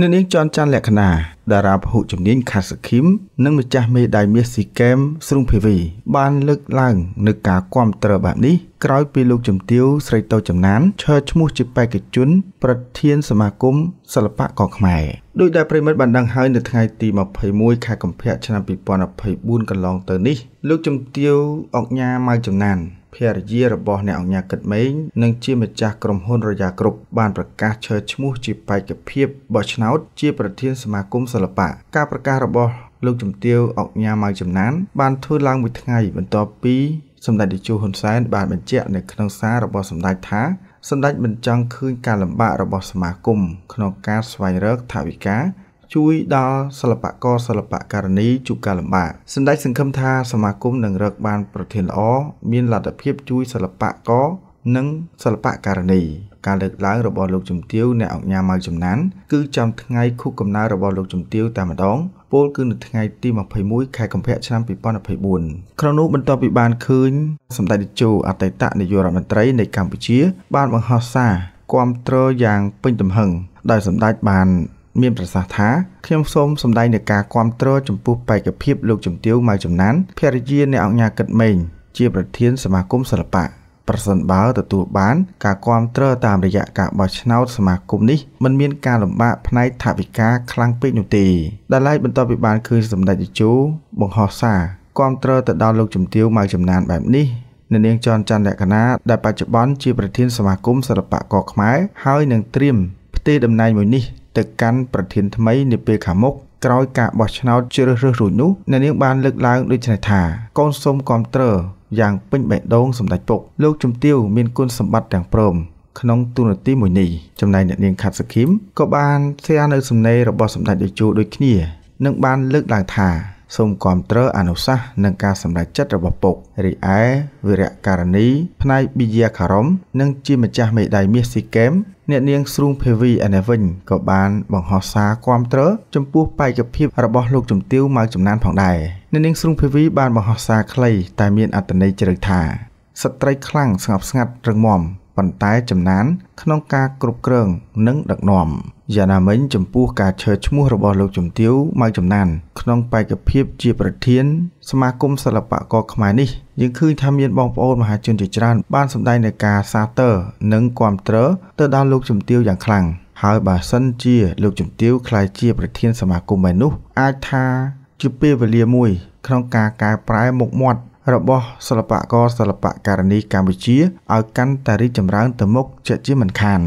អ្នកនាងចនច័ន្ទលក្ខណាតារាពហុជំនាញខាសឃីមនិងម្ចាស់មេដាយមាសស៊ីកែមស្រុងភីវីបានលើកឡើងនៅការគាំទ្របែបនេះក្រោយពីលោកជំទាវស្រីតូចចំណានឈើឈ្មោះជាបេក្ខជន ប្រធានសមាគមសិល្បៈកខ្មែរដោយដែលប្រិមិត្តបានដឹងហើយនៅថ្ងៃទី21ខែកុម្ភៈឆ្នាំ2024កន្លងទៅនេះលោកជំទាវអុកញ៉ាម៉ៅចំណានភរិយារបស់អ្នកអង្គាគិតម៉េងនិងជាម្ចាស់ក្រុមហ៊ុន រយ៉ាគ្រុបបានប្រកាសឈើឈ្មោះជាបេក្ខភាពបោះឆ្នោតជាប្រធានសមាគមសិល្បៈការប្រកាសរបស់លោកជំទាវអង្គញាម៉ៅចំណាន បានធ្វើឡើងមួយថ្ងៃបន្ទាប់ពី សម្ដេចតេជោហ៊ុនសែនបានបញ្ជាក់នៅក្នុងសាររបស់សម្ដេចថាសម្ដេចមិនចង់ឃើញការលំបាករបស់សមាគមក្នុងការស្វែងរកថវិកាជួយដល់សិល្បករសិល្បករនីជួបការលំបាកសម្ដេចសង្ឃឹមថាសមាគមនឹងរកបានប្រធានល្អមានលទ្ធភាពជួយសិល្បករនិងសិល្បករនីការលើកឡើងរបស់លោកជំទាវអ្នកអង្គញាមកចំណានគឺចំថ្ងៃខួបកំណើតរបស់លោកជំទាវតែម្ដង ពលគឺនៅថ្ងៃទី21ខែកុម្ភៈឆ្នាំ2024ក្នុងនោះបន្ទាប់ពីបានឃើញសម្ដេចតេជោអតីតនាយករដ្ឋមន្ត្រីនៃកម្ពុជា បានបង្ហោះសារគាំទ្រយ៉ាងពេញទំហឹងដោយសម្ដេចបានមានប្រសាសន៍ថាខ្ញុំសូមសម្ដែងនឹងការគ្រប់គ្រងចំពោះបេក្ខភាពលោកជំទាវម៉ៅចំណានភរិយាអ្នកអង្គការគិតមេងជាប្រធានសមាគមសិល្បៈប្រសិនបើទទួលបាន ការគ្រប់គ្រងតាមរយៈការបោះឆ្នោតសមាគមនេះมันមានការលំបាកផ្នែកថវិកាខ្លាំងពេកនោះទេដែលឡែកបន្ទាប់ពីបានឃើញសម្ដេចតេជោបង្ហោះសារគ្រប់គ្រងទៅដល់លោកជំទាវម៉ៅចំណានបែបនេះនៅនាងចន់ច័ន្ទលក្ខណាដែលបច្ចុប្បន្នជាប្រធានសមាគមសិល្បៈកខ្មែរហើយនឹងត្រៀមផ្ទេរតំណែងមួយនេះទៅកាន់ប្រធានថ្មីនាពេលខាងមុខក្រោយការបោះឆ្នោតជ្រើសរើសរួចនោះអ្នកនាង បានលើកឡើងដូចនេះថាកូនសូមគាំទ្រយ៉ាងពេញបេះដូងសម្ដេចពុកលោកជំទាវមានគុណសម្បត្តិទាំងព្រមក្នុងទូនាទីមួយនេះចំណែកអ្នកនាងខាត់សឃីមក៏បានស្រានៅសំណេររបស់សម្ដេចតេជោដូចគ្នានិងបានលើកឡើងថាសូមគាំទ្រអនុសាសន៍និងការសម្រេចចិត្តរបស់ពុករីឯវីរៈការនី ផ្នែកប៊ីយ៉ាខារ៉ុមនិងជាម្ចាស់មេដាយមាសស៊ីហ្គេមអ្នកនាងស្រួងភេវីឯនេះវិញក៏បានបង្ហោះសារគាំទ្រចំពោះបេក្ខភាពរបស់លោកជំទាវម៉ៅចំណានផងដែរអ្នកនាងស្រួងភេវីបានបង្ហោះសារខ្លីតែមានអត្ថន័យជ្រៅថាស្ត្រីខ្លាំងស្ងប់ស្ងាត់រឹងមាំប៉ុន្តែចំណាន ក្នុងការគ្រប់គ្រងនិងដឹកនាំយ៉ាងណាមិញចំពោះការឈើឈ្មោះរបស់ លោកជំទាវម៉ៅចំណានក្នុងបេក្ខភាពជា ប្រធាន សមាគមសិល្បករខ្មែរនេះយើងឃើញថាមានបងប្អូនមហាជនជាច្រើន បានសម្ដែងនៃការសាទរនិងគាំទ្រទៅដល់លោកជំទាវយ៉ាងខ្លាំងហើយបើសិនជា លោកជំទាវខ្លាយជាប្រធានសមាគមឯនោះអាចថាជាពេលវេលាមួយ ក្នុងការកែប្រែមុខមាត់របស់សិល្បករសិល្បករនីកម្ពុជាឲ្យកាន់តែរីកចម្រើនទៅមុខជាជាមិនខាន